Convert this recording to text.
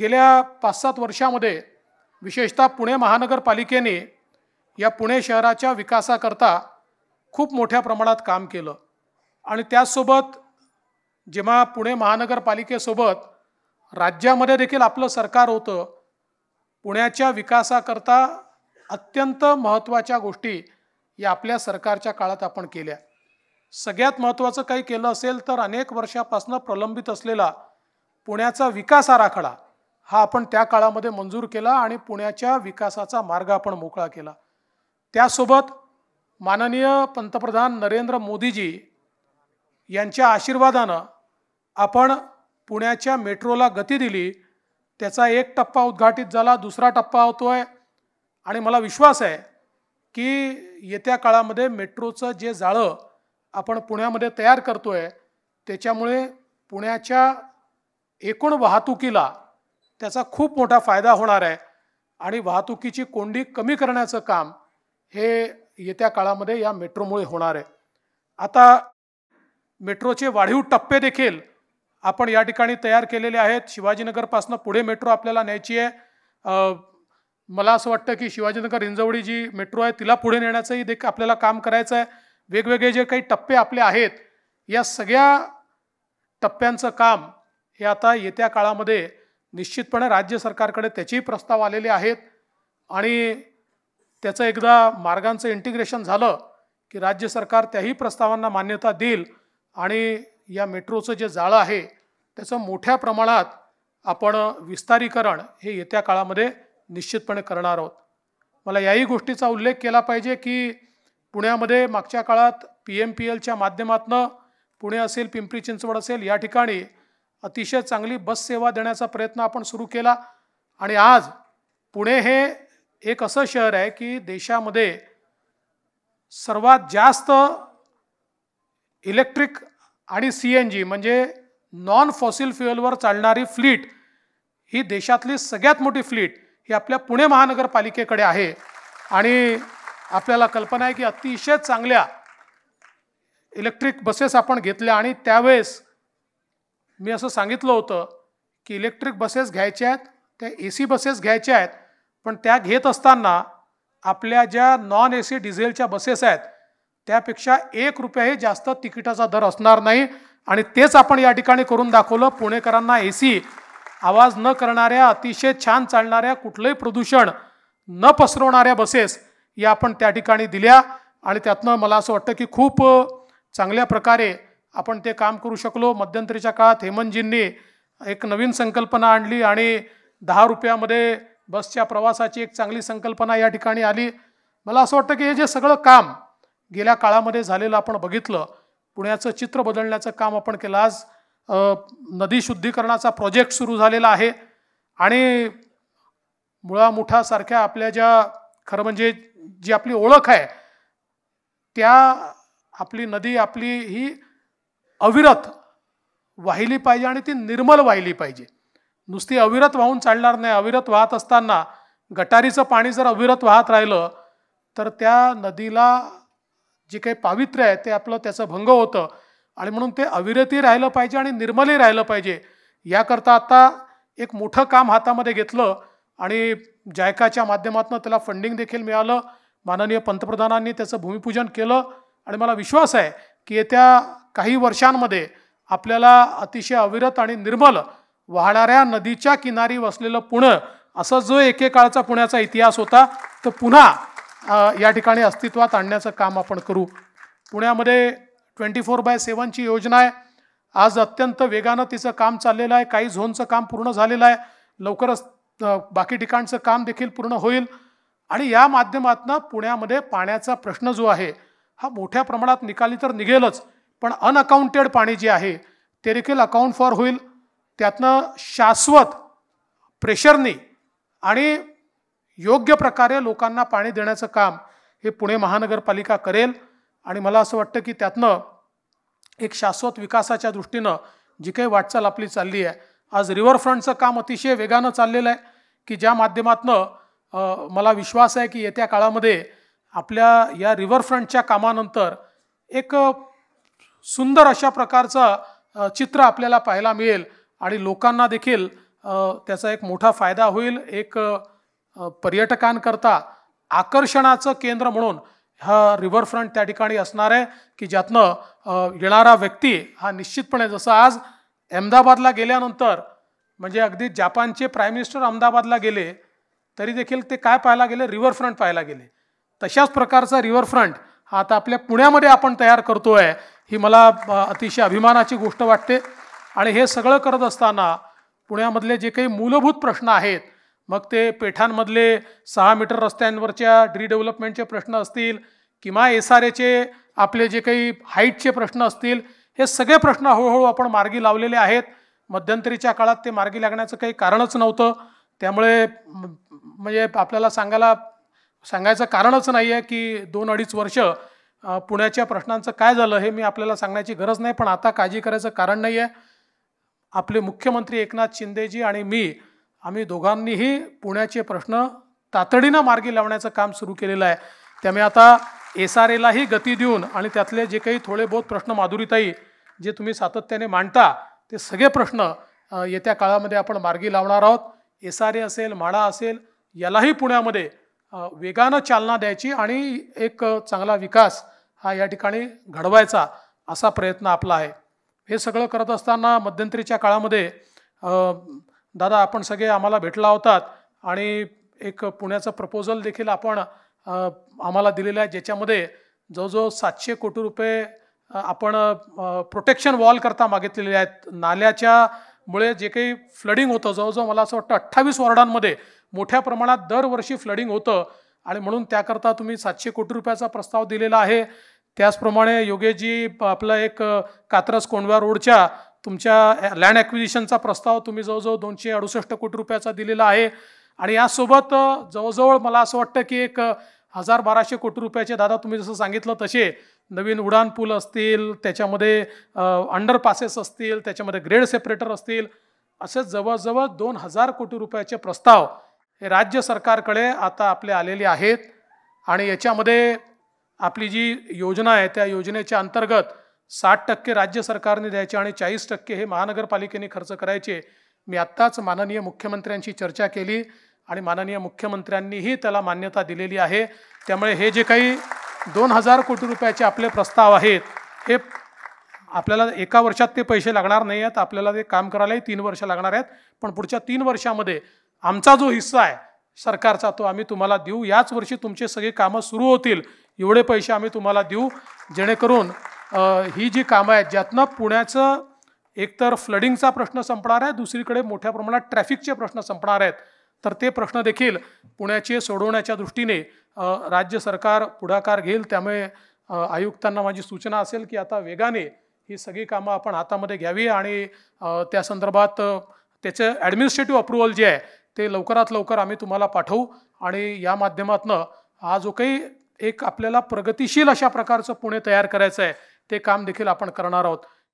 गेल्या पाच सात वर्षामध्ये विशेषतः पुणे महानगरपालिकेने या पुणे शहराच्या विकासाकरता खूप मोठ्या प्रमाणात काम केलं आणि त्याचसोबत जेव्हा पुणे महानगरपालिकेसोबत राज्यामध्ये देखील आपलं सरकार होतं पुण्याच्या विकासाकरता अत्यंत महत्त्वाच्या गोष्टी या आपल्या सरकारच्या काळात आपण केल्या सगळ्यात महत्त्वाचं काही केलं असेल तर अनेक वर्षापासून प्रलंबित असलेला पुण्याचा विकास आराखडा हा आपण त्या काळामध्ये मंजूर केला आणि पुण्याच्या विकासाचा मार्ग आपण मोकळा केला त्यासोबत माननीय पंतप्रधान नरेंद्र मोदीजी यांच्या आशीर्वादानं आपण पुण्याच्या मेट्रोला गती दिली त्याचा एक टप्पा उद्घाटित झाला दुसरा टप्पा होतो आहे आणि मला विश्वास आहे की येत्या काळामध्ये मेट्रोचं जे जाळं आपण पुण्यामध्ये तयार करतो आहे त्याच्यामुळे पुण्याच्या एकूण वाहतुकीला त्याचा खूप मोठा फायदा होणार आहे आणि वाहतुकीची कोंडी कमी करण्याचं काम हे येत्या काळामध्ये या मेट्रोमुळे होणार आहे आता मेट्रोचे वाढीव टप्पे देखील आपण या ठिकाणी तयार केलेले आहेत शिवाजीनगरपासून पुढे मेट्रो आपल्याला न्यायची आहे मला असं वाटतं की शिवाजीनगर रिंजवडी जी मेट्रो आहे तिला पुढे नेण्याचंही देखील आपल्याला काम करायचं आहे वेगवेगळे जे काही टप्पे आपले आहेत या सगळ्या टप्प्यांचं काम हे आता येत्या काळामध्ये निश्चितपणे राज्य सरकारकडे त्याचेही प्रस्ताव आलेले आहेत आणि त्याचं एकदा मार्गांचं इंटिग्रेशन झालं की राज्य सरकार त्याही प्रस्तावांना मान्यता देईल आणि या मेट्रोचं जे जाळं आहे त्याचं मोठ्या प्रमाणात आपण विस्तारीकरण हे येत्या काळामध्ये निश्चितपणे करणार आहोत मला याही गोष्टीचा उल्लेख केला पाहिजे की पुण्यामध्ये मागच्या काळात पी एम पी एलच्या माध्यमातनं पुणे असेल पिंपरी चिंचवड असेल या ठिकाणी अतिशय चांगली बससेवा देण्याचा प्रयत्न आपण सुरू केला आणि आज पुणे हे एक असं शहर आहे की देशामध्ये सर्वात जास्त इलेक्ट्रिक आणि सी एन जी म्हणजे नॉन फॉसिल फ्युएलवर चालणारी फ्लीट ही देशातली सगळ्यात मोठी फ्लीट ही आपल्या पुणे महानगरपालिकेकडे आहे आणि आपल्याला कल्पना आहे की अतिशय चांगल्या इलेक्ट्रिक बसेस आपण घेतल्या आणि त्यावेळेस मी असं सांगितलं होतं की इलेक्ट्रिक बसेस घ्यायच्या आहेत त्या ए सी बसेस घ्यायच्या आहेत पण त्या घेत असताना आपल्या ज्या नॉन ए सी डिझेलच्या बसेस आहेत त्यापेक्षा एक रुपयाही जास्त तिकिटाचा दर असणार नाही आणि तेच आपण या ठिकाणी करून दाखवलं पुणेकरांना ए सी आवाज न करणाऱ्या अतिशय छान चालणाऱ्या कुठलंही प्रदूषण न पसरवणाऱ्या बसेस या आपण त्या ठिकाणी दिल्या आणि त्यातनं मला असं वाटतं की खूप चांगल्या प्रकारे आपण ते काम करू शकलो मध्यंतरीच्या काळात हेमंतजींनी एक नवीन संकल्पना आणली आणि दहा रुपयामध्ये बसच्या प्रवासाची एक चांगली संकल्पना या ठिकाणी आली मला असं वाटतं की हे जे सगळं काम गेल्या काळामध्ये झालेलं आपण बघितलं पुण्याचं चित्र बदलण्याचं काम आपण केलं आज नदी शुद्धीकरणाचा प्रोजेक्ट सुरू झालेला आहे आणि मुळामुठासारख्या आपल्या ज्या खरं म्हणजे जी आपली ओळख आहे त्या आपली नदी आपली ही अविरत वाहिली पाहिजे आणि ती निर्मल वाहिली पाहिजे नुसती अविरत वाहून चालणार नाही अविरत वाहत असताना गटारीचं पाणी जर अविरत वाहत राहिलं तर त्या नदीला जे काही पावित्र्य आहे ते आपलं त्याचा भंग होतं आणि म्हणून ते अविरतही राहिलं पाहिजे आणि निर्मलही राहिलं पाहिजे याकरता आता एक मोठं काम हातामध्ये घेतलं आणि जायकाच्या माध्यमातून त्याला फंडिंग देखील मिळालं माननीय पंतप्रधानांनी त्याचं भूमिपूजन केलं आणि मला विश्वास आहे की येत्या काही वर्षांमध्ये आपल्याला अतिशय अविरत आणि निर्मल वाहणाऱ्या नदीच्या किनारी वसलेलं पुणं असं जो एकेकाळचा पुण्याचा इतिहास होता तर पुन्हा या ठिकाणी अस्तित्वात आणण्याचं काम आपण करू पुण्यामध्ये ट्वेंटी फोर बाय सेवनची योजना आहे आज अत्यंत वेगानं तिचं काम चाललेलं आहे काही झोनचं काम पूर्ण झालेलं आहे लवकरच बाकी ठिकाणचं काम देखील पूर्ण होईल आणि या माध्यमातून पुण्यामध्ये पाण्याचा प्रश्न जो आहे हा मोठ्या प्रमाणात निकाली तर निघेलच पण अनअकाउंटेड पाणी जे आहे ते देखील अकाउंट फॉर होईल त्यातनं शाश्वत प्रेशरने आणि योग्य प्रकारे लोकांना पाणी देण्याचं काम हे पुणे महानगरपालिका करेल आणि मला असं वाटतं की त्यातनं एक शाश्वत विकासाच्या दृष्टीनं जी काही वाटचाल आपली चालली आहे आज रिवरफ्रंटचं काम अतिशय वेगानं चाललेलं आहे की ज्या माध्यमातनं मला विश्वास आहे की येत्या काळामध्ये आपल्या या रिवरफ्रंटच्या कामानंतर एक सुंदर अशा प्रकारचं चित्र आपल्याला पाहायला मिळेल आणि लोकांना देखील त्याचा एक मोठा फायदा होईल एक पर्यटकांकरता आकर्षणाचं केंद्र म्हणून हा रिव्हरफ्रंट त्या ठिकाणी असणार आहे की ज्यातनं येणारा व्यक्ती हा निश्चितपणे जसं आज अहमदाबादला गेल्यानंतर म्हणजे अगदी जपानचे प्राईम मिनिस्टर अहमदाबादला गेले तरी देखील ते काय पाहायला गेले रिव्हरफ्रंट पाहायला गेले तशाच प्रकारचा रिव्हरफ्रंट हा आता आपल्या पुण्यामध्ये आपण तयार करतो आहे ही मला अतिशय अभिमानाची गोष्ट वाटते आणि हे सगळं करत असताना पुण्यामधले जे काही मूलभूत प्रश्न आहेत मग ते पेठांमधले सहा मीटर रस्त्यांवरच्या रिडेव्हलपमेंटचे प्रश्न असतील किंवा एस आर एचे आपले जे काही हाईटचे प्रश्न असतील हे सगळे प्रश्न हळूहळू आपण मार्गी लावलेले आहेत मध्यंतरीच्या काळात ते मार्गी लागण्याचं काही कारणच नव्हतं त्यामुळे म्हणजे आपल्याला सांगायला सांगायचं कारणच नाही आहे की दोन अडीच वर्ष पुण्याच्या प्रश्नांचं काय झालं हे मी आपल्याला सांगण्याची गरज नाही पण आता काळजी करायचं कारण नाही आहे आपले मुख्यमंत्री एकनाथ शिंदेजी आणि मी आम्ही दोघांनीही पुण्याचे प्रश्न तातडीनं मार्गी लावण्याचं काम सुरू केलेलं आहे त्यामुळे आता एस आर एलाही गती देऊन आणि त्यातले जे काही थोडे बहुत प्रश्न माधुरीताई जे तुम्ही सातत्याने मांडता ते सगळे प्रश्न येत्या काळामध्ये आपण मार्गी लावणार आहोत एस आर ए असेल म्हाडा असेल यालाही पुण्यामध्ये वेगानं चालना द्यायची आणि एक चांगला विकास हा या ठिकाणी घडवायचा असा प्रयत्न आपला आहे हे सगळं करत असताना मध्यंतरीच्या काळामध्ये दादा आपण सगळे आम्हाला भेटला होतात आणि एक पुण्याचं प्रपोजल देखील आपण आम्हाला दिलेलं आहे ज्याच्यामध्ये जवळजवळ सातशे कोटी रुपये आपण प्रोटेक्शन वॉल करता मागितलेले आहेत नाल्याच्या मुळे जे काही फ्लडिंग होतं जवळजवळ मला असं वाटतं अठ्ठावीस वॉर्डांमध्ये मोठ्या प्रमाणात दरवर्षी फ्लडिंग होतं आणि म्हणून त्याकरता तुम्ही सातशे कोटी रुपयाचा प्रस्ताव दिलेला आहे त्याचप्रमाणे योगेशजी आपला एक कात्रस कोंडवा रोडच्या तुमच्या लँड ॲक्विजिशनचा प्रस्ताव तुम्ही जवळजवळ दोनशे अडुसष्ट कोटी रुपयाचा दिलेला आहे आणि यासोबत जवळजवळ मला असं वाटतं की एक हजार बाराशे कोटी रुपयाचे दादा तुम्ही जसं सांगितलं तसे नवीन उडान पूल असतील त्याच्यामध्ये अंडरपासेस असतील त्याच्यामध्ये ग्रेड सेपरेटर असतील असे जवळजवळ दोन हजार कोटी रुपयाचे प्रस्ताव हे राज्य सरकारकडे आता आपले आलेले आहेत आणि याच्यामध्ये आपली जी योजना आहे त्या योजनेच्या अंतर्गत साठ टक्के राज्य सरकारने द्यायचे आणि चाळीस टक्के हे महानगरपालिकेने खर्च करायचे मी आत्ताच माननीय मुख्यमंत्र्यांशी चर्चा केली आणि माननीय मुख्यमंत्र्यांनीही त्याला मान्यता दिलेली आहे त्यामुळे हे जे काही दोन हजार कोटी रुपयाचे आपले प्रस्ताव आहेत हे आपल्याला एका वर्षात ते पैसे लागणार नाही आहेत आपल्याला ते काम करायलाही तीन वर्ष लागणार आहेत पण पुढच्या तीन वर्षामध्ये आमचा जो हिस्सा आहे सरकारचा तो आम्ही तुम्हाला देऊ याच वर्षी तुमचे सगळे कामं सुरू होतील एवढे पैसे आम्ही तुम्हाला देऊ जेणेकरून ही जी कामं आहेत ज्यातनं पुण्याचं एकतर फ्लडिंगचा प्रश्न संपणार आहे दुसरीकडे मोठ्या प्रमाणात ट्रॅफिकचे प्रश्न संपणार आहेत तर ते प्रश्न देखील पुण्याचे सोडवण्याच्या दृष्टीने राज्य सरकार पुढाकार घेईल त्यामुळे आयुक्तांना माझी सूचना असेल की आता वेगाने ही सगळी कामं आपण हातामध्ये घ्यावी आणि त्या संदर्भात त्याचं ॲडमिनिस्ट्रेटिव्ह अप्रुव्हल जे आहे ते लवकरात लवकर आम्ही तुम्हाला पाठवू आणि या माध्यमातनं हा जो काही एक आपल्याला प्रगतिशील अशा प्रकारचं पुणे तयार करायचं आहे ते काम देखील आपण करणार आहोत